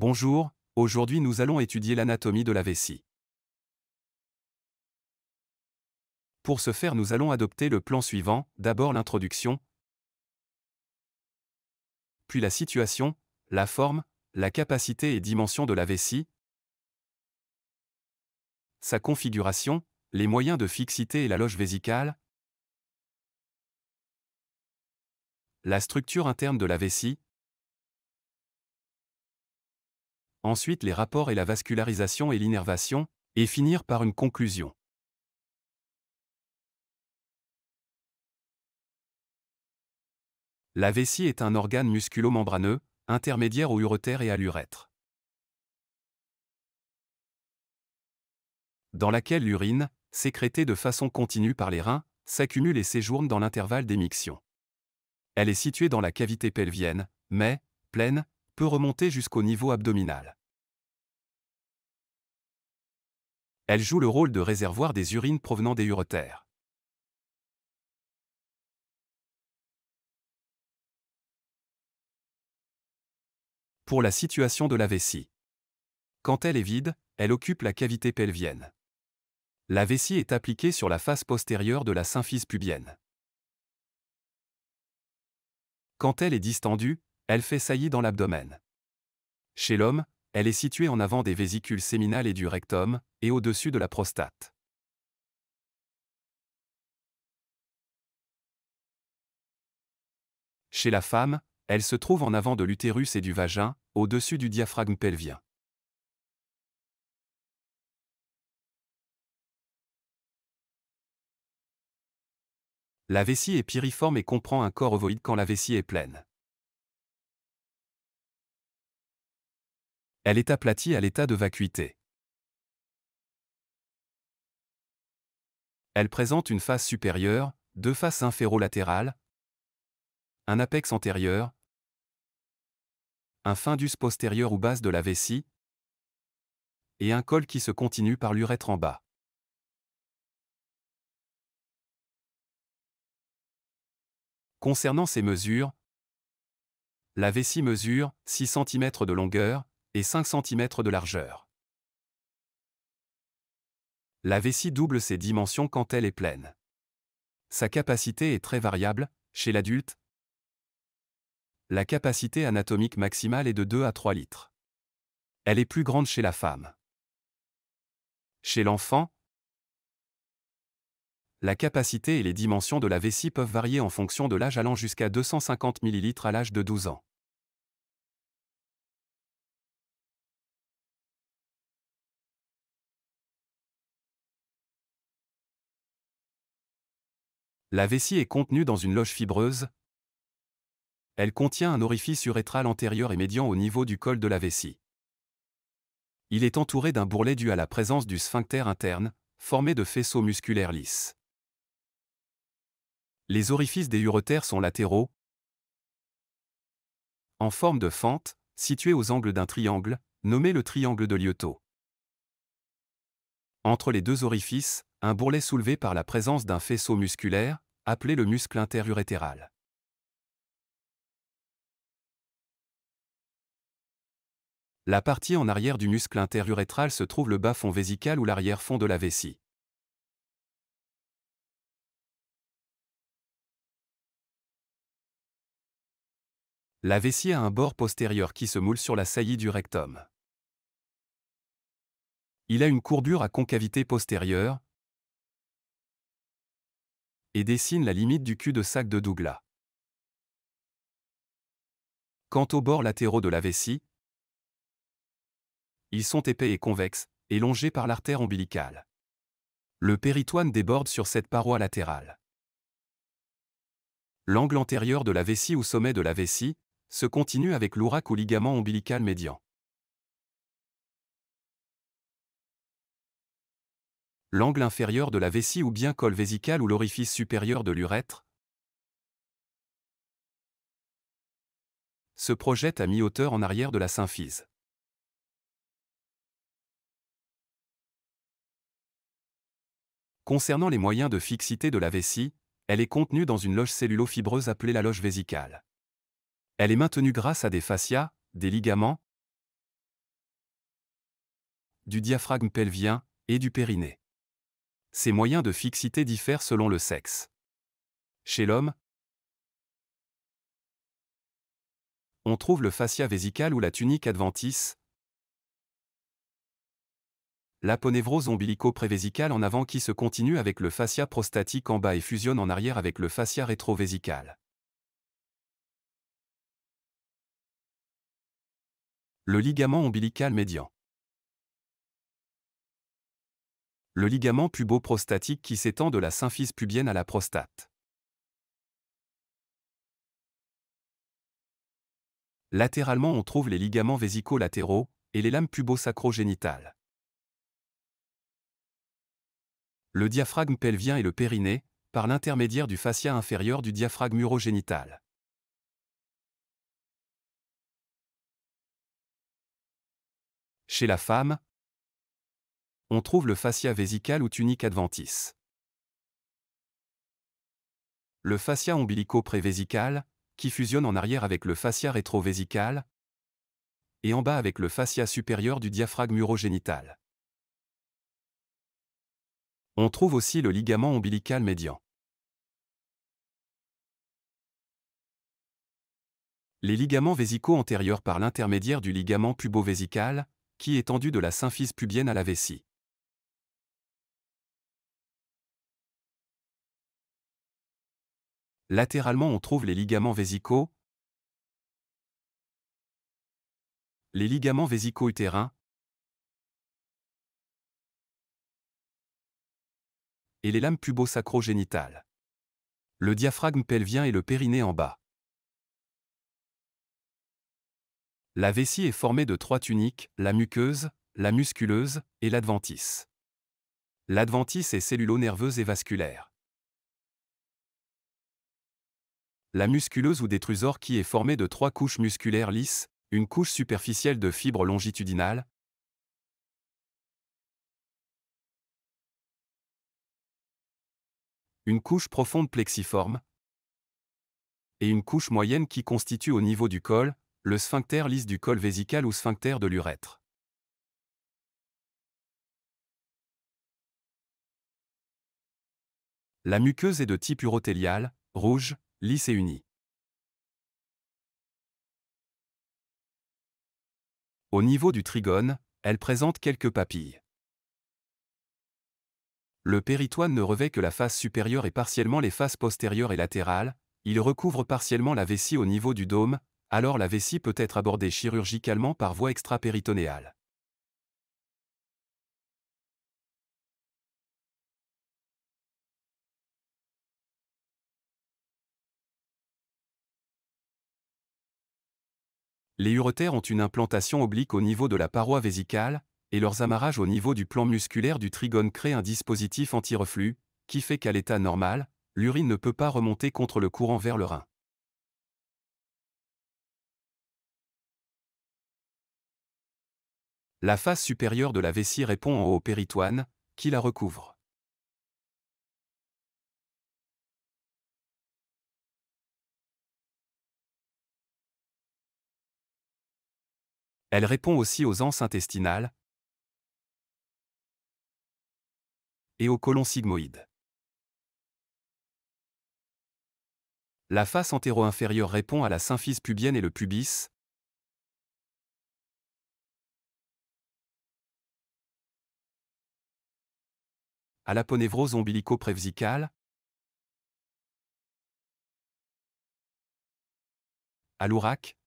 Bonjour, aujourd'hui nous allons étudier l'anatomie de la vessie. Pour ce faire, nous allons adopter le plan suivant, d'abord l'introduction, puis la situation, la forme, la capacité et dimension de la vessie, sa configuration, les moyens de fixité et la loge vésicale, la structure interne de la vessie, ensuite les rapports et la vascularisation et l'innervation, et finir par une conclusion. La vessie est un organe musculo-membraneux, intermédiaire au uretère et à l'urètre. Dans laquelle l'urine, sécrétée de façon continue par les reins, s'accumule et séjourne dans l'intervalle d'émiction. Elle est située dans la cavité pelvienne, mais, pleine, peut remonter jusqu'au niveau abdominal. elle joue le rôle de réservoir des urines provenant des urotères. Pour la situation de la vessie. Quand elle est vide, elle occupe la cavité pelvienne. La vessie est appliquée sur la face postérieure de la symphyse pubienne. Quand elle est distendue, elle fait saillie dans l'abdomen. Chez l'homme, elle est située en avant des vésicules séminales et du rectum, et au-dessus de la prostate. Chez la femme, elle se trouve en avant de l'utérus et du vagin, au-dessus du diaphragme pelvien. La vessie est piriforme et comprend un corps ovoïde quand la vessie est pleine. elle est aplatie à l'état de vacuité. Elle présente une face supérieure, deux faces inférolatérales, un apex antérieur, un findus postérieur ou base de la vessie, et un col qui se continue par l'urètre en bas. Concernant ces mesures, la vessie mesure 6 cm de longueur, et 5 cm de largeur. La vessie double ses dimensions quand elle est pleine. Sa capacité est très variable, chez l'adulte. La capacité anatomique maximale est de 2 à 3 litres. Elle est plus grande chez la femme. Chez l'enfant, la capacité et les dimensions de la vessie peuvent varier en fonction de l'âge allant jusqu'à 250 ml à l'âge de 12 ans. La vessie est contenue dans une loge fibreuse. Elle contient un orifice urétral antérieur et médian au niveau du col de la vessie. Il est entouré d'un bourrelet dû à la présence du sphincter interne, formé de faisceaux musculaires lisses. Les orifices des uretères sont latéraux, en forme de fente, situés aux angles d'un triangle, nommé le triangle de Lyoto. Entre les deux orifices, un bourrelet soulevé par la présence d'un faisceau musculaire, appelé le muscle interurétéral. La partie en arrière du muscle interurétral se trouve le bas-fond vésical ou l'arrière-fond de la vessie. La vessie a un bord postérieur qui se moule sur la saillie du rectum. Il a une courbure à concavité postérieure, et dessine la limite du cul-de-sac de Douglas. Quant aux bords latéraux de la vessie, ils sont épais et convexes, et longés par l'artère ombilicale. Le péritoine déborde sur cette paroi latérale. L'angle antérieur de la vessie ou sommet de la vessie se continue avec l'ourac ou ligament ombilical médian. l'angle inférieur de la vessie ou bien col vésical ou l'orifice supérieur de l'urètre, se projette à mi-hauteur en arrière de la symphyse. Concernant les moyens de fixité de la vessie, elle est contenue dans une loge cellulofibreuse appelée la loge vésicale. Elle est maintenue grâce à des fascias, des ligaments, du diaphragme pelvien et du périnée ces moyens de fixité diffèrent selon le sexe. Chez l'homme, on trouve le fascia vésical ou la tunique adventice, l'aponévrose ombilico-prévésicale en avant qui se continue avec le fascia prostatique en bas et fusionne en arrière avec le fascia rétrovésical. Le ligament ombilical médian. le ligament puboprostatique qui s'étend de la symphyse pubienne à la prostate. Latéralement, on trouve les ligaments vésico-latéraux et les lames pubo génitales Le diaphragme pelvien et le périnée, par l'intermédiaire du fascia inférieur du diaphragme urogénital. Chez la femme, on trouve le fascia vésical ou tunique adventice. Le fascia ombilico-prévésical, qui fusionne en arrière avec le fascia rétrovésical, et en bas avec le fascia supérieur du diaphragme urogénital. On trouve aussi le ligament ombilical médian. Les ligaments vésicaux antérieurs par l'intermédiaire du ligament pubo-vésical, qui est tendu de la symphyse pubienne à la vessie. Latéralement, on trouve les ligaments vésicaux, les ligaments vésico-utérins et les lames pubosacro génitales Le diaphragme pelvien et le périnée en bas. La vessie est formée de trois tuniques, la muqueuse, la musculeuse et l'adventice. L'adventice est cellulo-nerveuse et vasculaire. La musculeuse ou détrusor qui est formée de trois couches musculaires lisses, une couche superficielle de fibres longitudinales, une couche profonde plexiforme et une couche moyenne qui constitue au niveau du col, le sphincter lisse du col vésical ou sphincter de l'urètre. La muqueuse est de type urothélial, rouge, Lisse et unie. Au niveau du trigone, elle présente quelques papilles. Le péritoine ne revêt que la face supérieure et partiellement les faces postérieures et latérales, il recouvre partiellement la vessie au niveau du dôme, alors la vessie peut être abordée chirurgicalement par voie extrapéritonéale. Les uretères ont une implantation oblique au niveau de la paroi vésicale, et leurs amarrages au niveau du plan musculaire du trigone créent un dispositif anti-reflux, qui fait qu'à l'état normal, l'urine ne peut pas remonter contre le courant vers le rein. La face supérieure de la vessie répond en haut péritoine, qui la recouvre. Elle répond aussi aux anses intestinales et aux colons sigmoïdes. La face entéro inférieure répond à la symphyse pubienne et le pubis. à la ponévrose ombilico à l'ourac,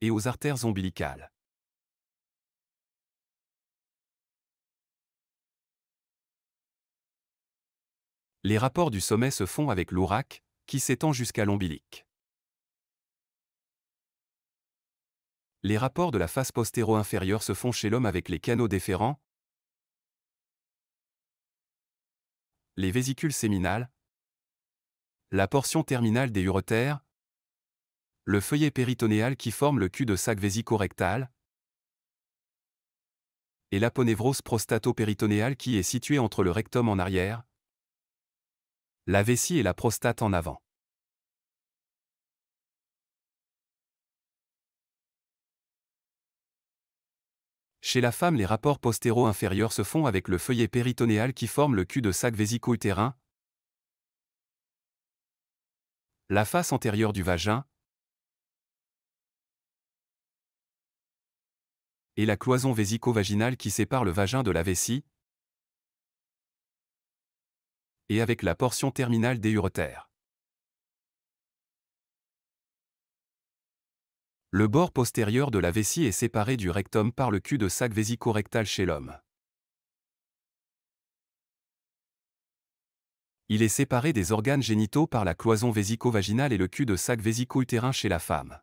et aux artères ombilicales. Les rapports du sommet se font avec l'ourac, qui s'étend jusqu'à l'ombilique. Les rapports de la face postéro-inférieure se font chez l'homme avec les canaux déférents, les vésicules séminales, la portion terminale des uretères, le feuillet péritonéal qui forme le cul-de-sac vésico-rectal, et l'aponévrose prostato-péritonéale qui est située entre le rectum en arrière, la vessie et la prostate en avant. Chez la femme, les rapports postéro inférieurs se font avec le feuillet péritonéal qui forme le cul-de-sac vésico-utérin, la face antérieure du vagin, et la cloison vésico-vaginale qui sépare le vagin de la vessie, et avec la portion terminale des uretères. Le bord postérieur de la vessie est séparé du rectum par le cul de sac vésico-rectal chez l'homme. Il est séparé des organes génitaux par la cloison vésico-vaginale et le cul de sac vésico-utérin chez la femme.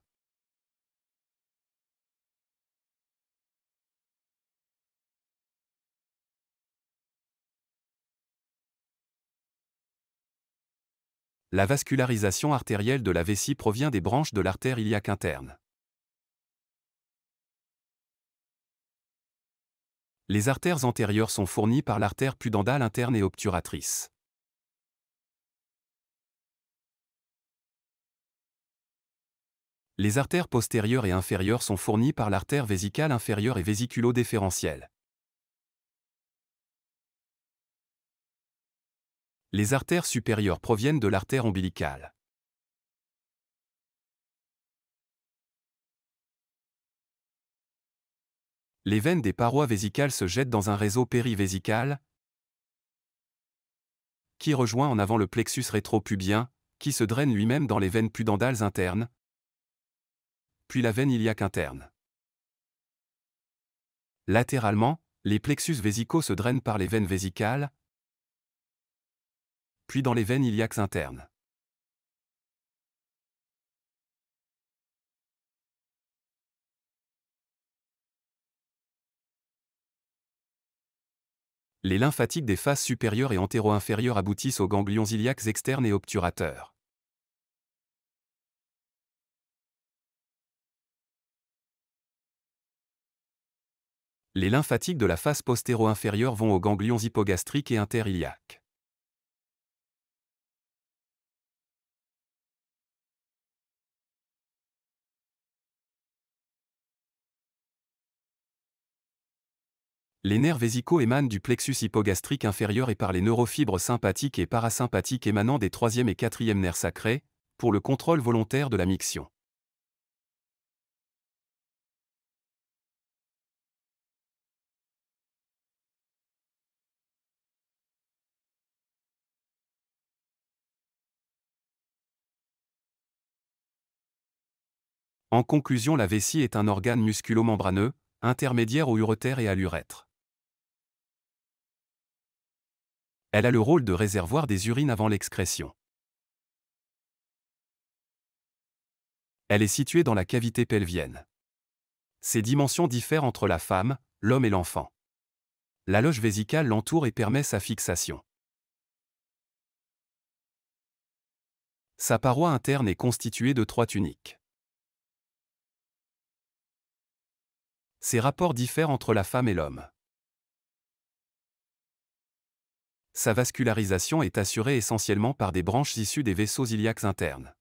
la vascularisation artérielle de la vessie provient des branches de l'artère iliaque interne. Les artères antérieures sont fournies par l'artère pudendale interne et obturatrice. Les artères postérieures et inférieures sont fournies par l'artère vésicale inférieure et vésiculo-déférentielle. Les artères supérieures proviennent de l'artère ombilicale. Les veines des parois vésicales se jettent dans un réseau périvésical qui rejoint en avant le plexus rétropubien, qui se draine lui-même dans les veines pudendales internes, puis la veine iliaque interne. Latéralement, les plexus vésicaux se drainent par les veines vésicales, puis dans les veines iliaques internes. Les lymphatiques des faces supérieures et antéro-inférieures aboutissent aux ganglions iliaques externes et obturateurs. Les lymphatiques de la face postéro-inférieure vont aux ganglions hypogastriques et interiliaques. Les nerfs vésicaux émanent du plexus hypogastrique inférieur et par les neurofibres sympathiques et parasympathiques émanant des troisième et quatrième nerfs sacrés, pour le contrôle volontaire de la miction. En conclusion, la vessie est un organe musculo-membraneux, intermédiaire au uretère et à l'urètre. elle a le rôle de réservoir des urines avant l'excrétion. Elle est située dans la cavité pelvienne. Ses dimensions diffèrent entre la femme, l'homme et l'enfant. La loge vésicale l'entoure et permet sa fixation. Sa paroi interne est constituée de trois tuniques. Ses rapports diffèrent entre la femme et l'homme. sa vascularisation est assurée essentiellement par des branches issues des vaisseaux iliaques internes.